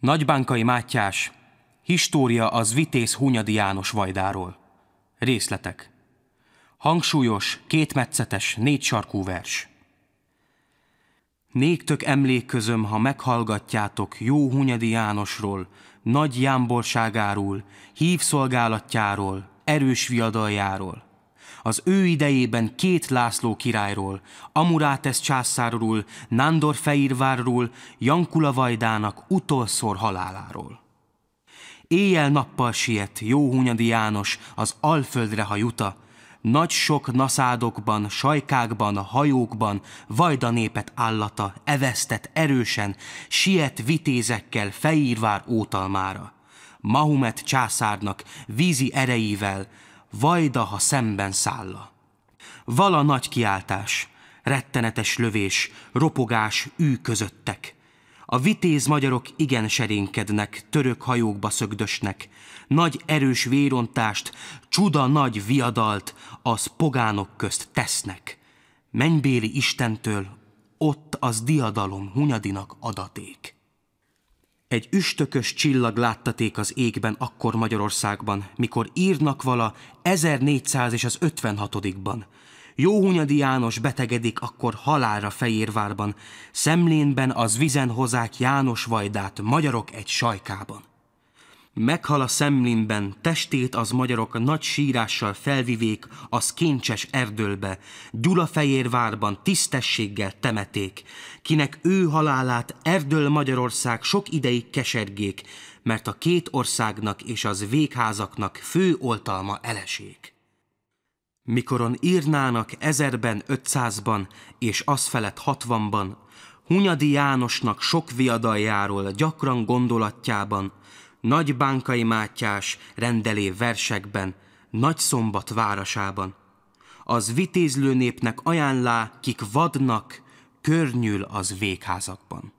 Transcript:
Nagybánkai Mátyás, História az Vitéz Hunyadi János Vajdáról. Részletek. Hangsúlyos, kétmetszetes, négysarkú vers. Néktök emlékközöm, ha meghallgatjátok jó Hunyadi Jánosról, nagy jámborságáról, hívszolgálatjáról, erős viadaljáról – az ő idejében két László királyról, Amurátesz császárról, Nándor Feírvárról, Jankula Vajdának utolszor haláláról. Éjjel-nappal siet Jóhunyadi János az Alföldre hajuta, nagy sok naszádokban, sajkákban, hajókban, vajda népet állata, evesztett erősen, siet vitézekkel Feírvár ótalmára. Mahumet császárnak, vízi erejével, vajda, ha szemben szálla. Vala nagy kiáltás, rettenetes lövés, ropogás, ű közöttek. A vitéz magyarok igen serénkednek, török hajókba szögdösnek. Nagy erős vérontást, csuda nagy viadalt, az pogánok közt tesznek. Mennybéli Istentől, ott az diadalom hunyadinak adaték. Egy üstökös csillag láttaték az égben akkor Magyarországban, mikor írnak vala 1400 és az 56-ban. Jóhunyadi János betegedik akkor halálra Fejérvárban, szemlénben az vizen hozák János Vajdát magyarok egy sajkában. Meghal a szemlinben, testét az magyarok nagy sírással felvivék az kincses erdőlbe, Gyulafehérvárban tisztességgel temeték, kinek ő halálát erdől Magyarország sok ideig kesergék, mert a két országnak és az végházaknak fő oltalma elesék. Mikoron írnának ezerben, ötszázban és az felett hatvanban, Hunyadi Jánosnak sok viadaljáról gyakran gondolatjában, nagy Bánkai Mátyás rendelé versekben, Nagy Szombat városában. Az vitézlő népnek ajánlá, kik vadnak, környül az végházakban.